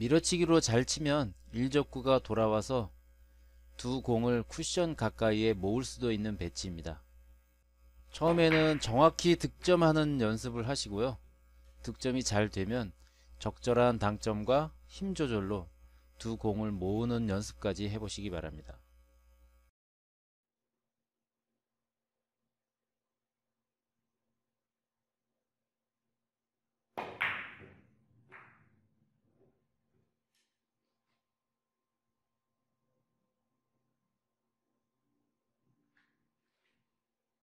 밀어치기로 잘 치면 일적구가 돌아와서 두 공을 쿠션 가까이에 모을 수도 있는 배치입니다. 처음에는 정확히 득점하는 연습을 하시고요. 득점이 잘 되면 적절한 당점과 힘 조절로 두 공을 모으는 연습까지 해보시기 바랍니다.